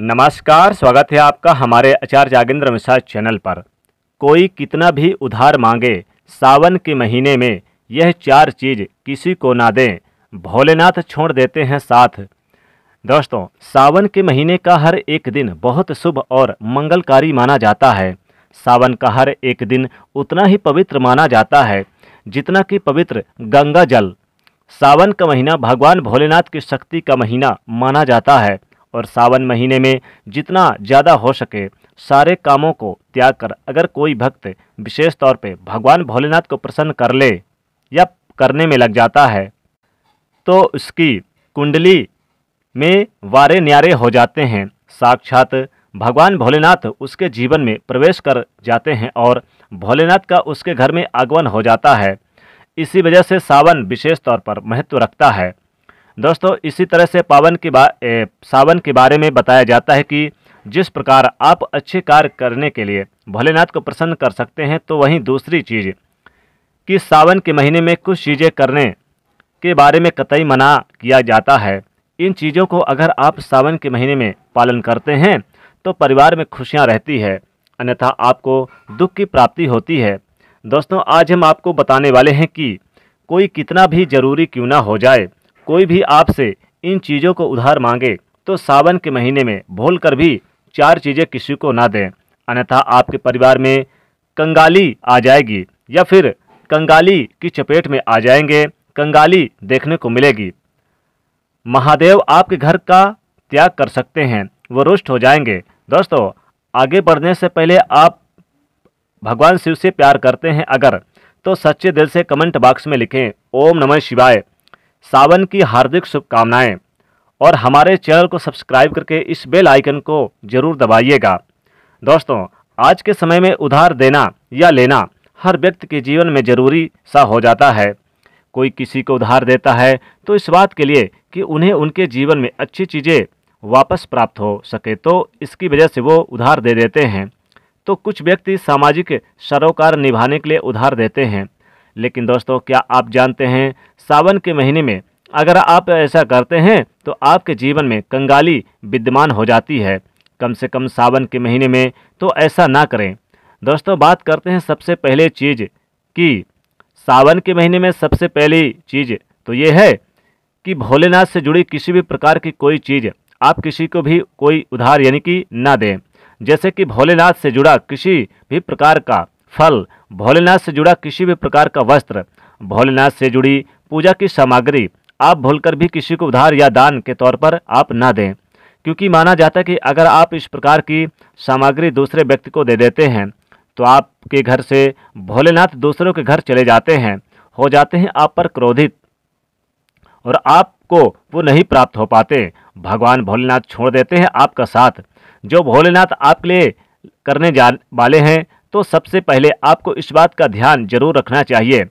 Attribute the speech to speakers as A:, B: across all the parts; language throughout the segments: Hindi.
A: नमस्कार स्वागत है आपका हमारे आचार्य जागेंद्र मिश्रा चैनल पर कोई कितना भी उधार मांगे सावन के महीने में यह चार चीज़ किसी को ना दें भोलेनाथ छोड़ देते हैं साथ दोस्तों सावन के महीने का हर एक दिन बहुत शुभ और मंगलकारी माना जाता है सावन का हर एक दिन उतना ही पवित्र माना जाता है जितना कि पवित्र गंगा जल सावन का महीना भगवान भोलेनाथ की शक्ति का महीना माना जाता है और सावन महीने में जितना ज़्यादा हो सके सारे कामों को त्याग कर अगर कोई भक्त विशेष तौर पे भगवान भोलेनाथ को प्रसन्न कर ले या करने में लग जाता है तो उसकी कुंडली में वारे न्यारे हो जाते हैं साक्षात भगवान भोलेनाथ उसके जीवन में प्रवेश कर जाते हैं और भोलेनाथ का उसके घर में आगमन हो जाता है इसी वजह से सावन विशेष तौर पर महत्व रखता है दोस्तों इसी तरह से पावन के बा सावन के बारे में बताया जाता है कि जिस प्रकार आप अच्छे कार्य करने के लिए भोलेनाथ को प्रसन्न कर सकते हैं तो वहीं दूसरी चीज़ कि सावन के महीने में कुछ चीज़ें करने के बारे में कतई मना किया जाता है इन चीज़ों को अगर आप सावन के महीने में पालन करते हैं तो परिवार में खुशियाँ रहती है अन्यथा आपको दुख की प्राप्ति होती है दोस्तों आज हम आपको बताने वाले हैं कि कोई कितना भी ज़रूरी क्यों ना हो जाए कोई भी आपसे इन चीज़ों को उधार मांगे तो सावन के महीने में भूल कर भी चार चीज़ें किसी को ना दें अन्यथा आपके परिवार में कंगाली आ जाएगी या फिर कंगाली की चपेट में आ जाएंगे कंगाली देखने को मिलेगी महादेव आपके घर का त्याग कर सकते हैं वो रुष्ट हो जाएंगे दोस्तों आगे बढ़ने से पहले आप भगवान शिव से प्यार करते हैं अगर तो सच्चे दिल से कमेंट बॉक्स में लिखें ओम नमः शिवाय सावन की हार्दिक शुभकामनाएं और हमारे चैनल को सब्सक्राइब करके इस बेल आइकन को जरूर दबाइएगा दोस्तों आज के समय में उधार देना या लेना हर व्यक्ति के जीवन में ज़रूरी सा हो जाता है कोई किसी को उधार देता है तो इस बात के लिए कि उन्हें उनके जीवन में अच्छी चीज़ें वापस प्राप्त हो सके तो इसकी वजह से वो उधार दे देते हैं तो कुछ व्यक्ति सामाजिक सरोकार निभाने के लिए उधार देते हैं लेकिन दोस्तों क्या आप जानते हैं सावन के महीने में अगर आप ऐसा करते हैं तो आपके जीवन में कंगाली विद्यमान हो जाती है कम से कम सावन के महीने में तो ऐसा ना करें दोस्तों बात करते हैं सबसे पहले चीज़ कि सावन के महीने में सबसे पहली चीज़ तो ये है कि भोलेनाथ से जुड़ी किसी भी प्रकार की कोई चीज़ आप किसी को भी कोई उधार यानी कि ना दें जैसे कि भोलेनाथ से जुड़ा किसी भी प्रकार का फल भोलेनाथ से जुड़ा किसी भी प्रकार का वस्त्र भोलेनाथ से जुड़ी पूजा की सामग्री आप भूलकर भी किसी को उधार या दान के तौर पर आप ना दें क्योंकि माना जाता है कि अगर आप इस प्रकार की सामग्री दूसरे व्यक्ति को दे देते हैं तो आपके घर से भोलेनाथ दूसरों के घर चले जाते हैं हो जाते हैं आप पर क्रोधित और आपको वो नहीं प्राप्त हो पाते भगवान भोलेनाथ छोड़ देते हैं आपका साथ जो भोलेनाथ आपके लिए करने जा वाले हैं तो सबसे पहले आपको इस बात का ध्यान जरूर रखना चाहिए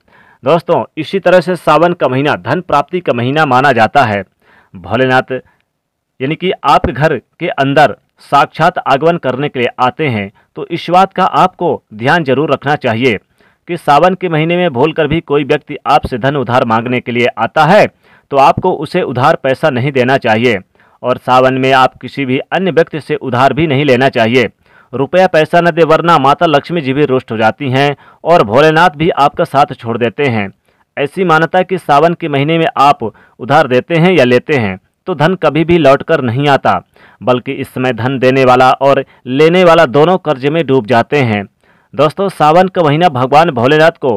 A: दोस्तों इसी तरह से सावन का महीना धन प्राप्ति का महीना माना जाता है भोलेनाथ यानी कि आपके घर के अंदर साक्षात आगमन करने के लिए आते हैं तो इस बात का आपको ध्यान जरूर रखना चाहिए कि सावन के महीने में भूल कर भी कोई व्यक्ति आपसे धन उधार मांगने के लिए आता है तो आपको उसे उधार पैसा नहीं देना चाहिए और सावन में आप किसी भी अन्य व्यक्ति से उधार भी नहीं लेना चाहिए रुपया पैसा न दे वरना माता लक्ष्मी जी भी रुष्ट हो जाती हैं और भोलेनाथ भी आपका साथ छोड़ देते हैं ऐसी मान्यता कि सावन के महीने में आप उधार देते हैं या लेते हैं तो धन कभी भी लौटकर नहीं आता बल्कि इस समय धन देने वाला और लेने वाला दोनों कर्ज में डूब जाते हैं दोस्तों सावन का महीना भगवान भोलेनाथ को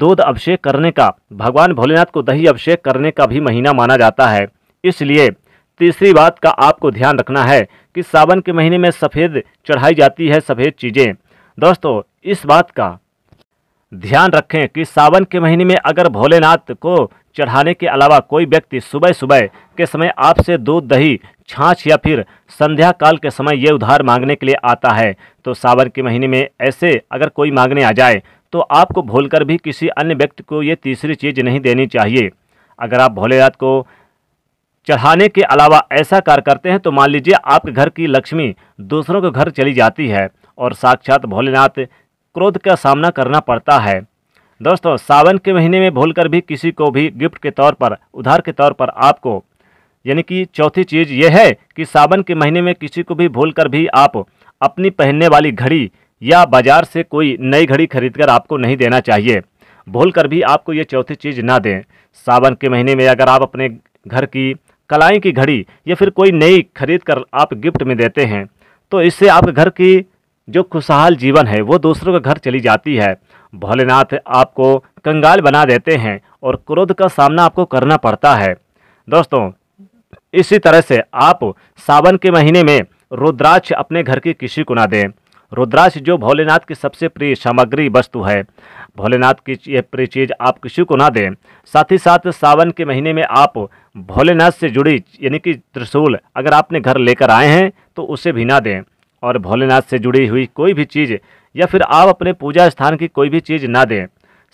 A: दूध अभिषेक करने का भगवान भोलेनाथ को दही अभिषेक करने का भी महीना माना जाता है इसलिए तीसरी बात का आपको ध्यान रखना है कि सावन के महीने में सफ़ेद चढ़ाई जाती है सफ़ेद चीज़ें दोस्तों इस बात का ध्यान रखें कि सावन के महीने में अगर भोलेनाथ को चढ़ाने के अलावा कोई व्यक्ति सुबह सुबह के समय आपसे दूध दही छाछ या फिर संध्या काल के समय ये उधार मांगने के लिए आता है तो सावन के महीने में ऐसे अगर कोई मांगने आ जाए तो आपको भूलकर भी किसी अन्य व्यक्ति को ये तीसरी चीज़ नहीं देनी चाहिए अगर आप भोलेनाथ को चढ़ाने के अलावा ऐसा कार्य करते हैं तो मान लीजिए आपके घर की लक्ष्मी दूसरों के घर चली जाती है और साक्षात भोलेनाथ क्रोध का सामना करना पड़ता है दोस्तों सावन के महीने में भूलकर भी किसी को भी गिफ्ट के तौर पर उधार के तौर पर आपको यानी कि चौथी चीज़ यह है कि सावन के महीने में किसी को भी भूल भी आप अपनी पहनने वाली घड़ी या बाज़ार से कोई नई घड़ी खरीदकर आपको नहीं देना चाहिए भूल कर भी आपको ये चौथी चीज़ ना दें सावन के महीने में अगर आप अपने घर की कलाई की घड़ी या फिर कोई नई खरीद कर आप गिफ्ट में देते हैं तो इससे आपके घर की जो खुशहाल जीवन है वो दूसरों के घर चली जाती है भोलेनाथ आपको कंगाल बना देते हैं और क्रोध का सामना आपको करना पड़ता है दोस्तों इसी तरह से आप सावन के महीने में रुद्राक्ष अपने घर की किसी को ना दें रुद्राक्ष जो भोलेनाथ की सबसे प्रिय सामग्री वस्तु है भोलेनाथ की यह प्रिय चीज़ आप किसी को ना दें साथ ही साथ सावन के महीने में आप भोलेनाथ से जुड़ी यानी कि त्रिशूल अगर आपने घर लेकर आए हैं तो उसे भी ना दें और भोलेनाथ से जुड़ी हुई कोई भी चीज़ या फिर आप अपने पूजा स्थान की कोई भी चीज़ ना दें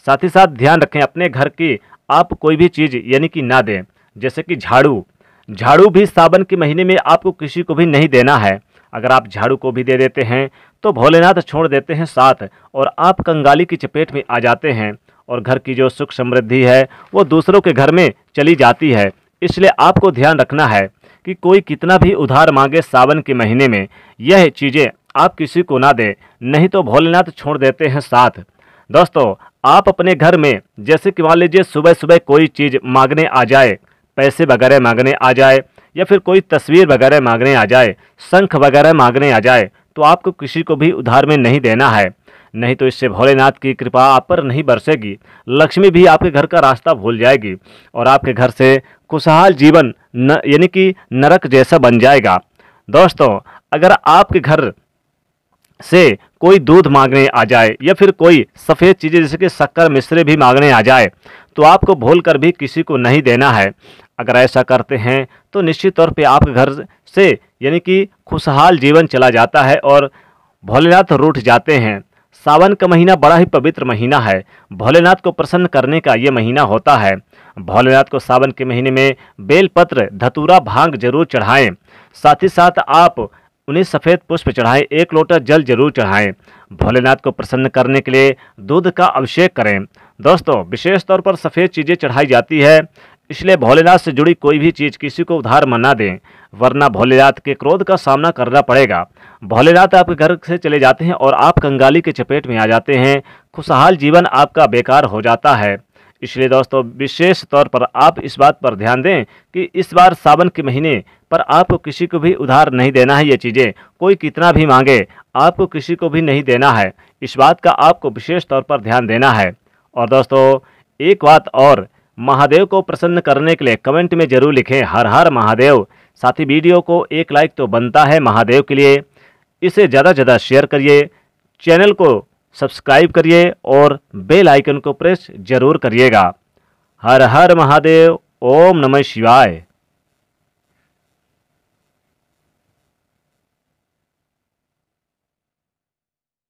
A: साथ ही साथ ध्यान रखें अपने घर की आप कोई भी चीज़ यानी कि ना दें जैसे कि झाड़ू झाड़ू भी सावन के महीने में आपको किसी को भी नहीं देना है अगर आप झाड़ू को भी दे देते हैं तो भोलेनाथ छोड़ देते हैं साथ और आप कंगाली की चपेट में आ जाते हैं और घर की जो सुख समृद्धि है वो दूसरों के घर में चली जाती है इसलिए आपको ध्यान रखना है कि कोई कितना भी उधार मांगे सावन के महीने में यह चीज़ें आप किसी को ना दें नहीं तो भोलेनाथ छोड़ देते हैं साथ दोस्तों आप अपने घर में जैसे कि मान लीजिए सुबह सुबह कोई चीज़ मांगने आ जाए पैसे वगैरह मांगने आ जाए या फिर कोई तस्वीर वगैरह मांगने आ जाए शंख वगैरह मांगने आ जाए तो आपको किसी को भी उधार में नहीं देना है नहीं तो इससे भोलेनाथ की कृपा आप पर नहीं बरसेगी लक्ष्मी भी आपके घर का रास्ता भूल जाएगी और आपके घर से खुशहाल जीवन न यानी कि नरक जैसा बन जाएगा दोस्तों अगर आपके घर से कोई दूध मांगने आ जाए या फिर कोई सफ़ेद चीज़ें जैसे कि शक्कर मिश्रे भी मांगने आ जाए तो आपको भूल कर भी किसी को नहीं देना है अगर ऐसा करते हैं तो निश्चित तौर पे आपके घर से यानी कि खुशहाल जीवन चला जाता है और भोलेनाथ रूठ जाते हैं सावन का महीना बड़ा ही पवित्र महीना है भोलेनाथ को प्रसन्न करने का ये महीना होता है भोलेनाथ को सावन के महीने में बेलपत्र धतूरा भांग जरूर चढ़ाएं साथ ही साथ आप उन्हें सफ़ेद पुष्प चढ़ाएं एक लोटा जल जरूर चढ़ाएं भोलेनाथ को प्रसन्न करने के लिए दूध का अभिषेक करें दोस्तों विशेष तौर पर सफ़ेद चीज़ें चढ़ाई जाती है इसलिए भोलेनाथ से जुड़ी कोई भी चीज़ किसी को उधार मना दें वरना भोलेनाथ के क्रोध का सामना करना पड़ेगा भोलेनाथ आपके घर से चले जाते हैं और आप कंगाली के चपेट में आ जाते हैं खुशहाल जीवन आपका बेकार हो जाता है इसलिए दोस्तों विशेष तौर पर आप इस बात पर ध्यान दें कि इस बार सावन के महीने पर आपको किसी को भी उधार नहीं देना है ये चीज़ें कोई कितना भी मांगे आपको किसी को भी नहीं देना है इस बात का आपको विशेष तौर पर ध्यान देना है और दोस्तों एक बात और महादेव को प्रसन्न करने के लिए कमेंट में जरूर लिखें हर हर महादेव साथ ही वीडियो को एक लाइक तो बनता है महादेव के लिए इसे ज़्यादा से ज़्यादा शेयर करिए चैनल को सब्सक्राइब करिए और बेल आइकन को प्रेस जरूर करिएगा हर हर महादेव ओम नमः शिवाय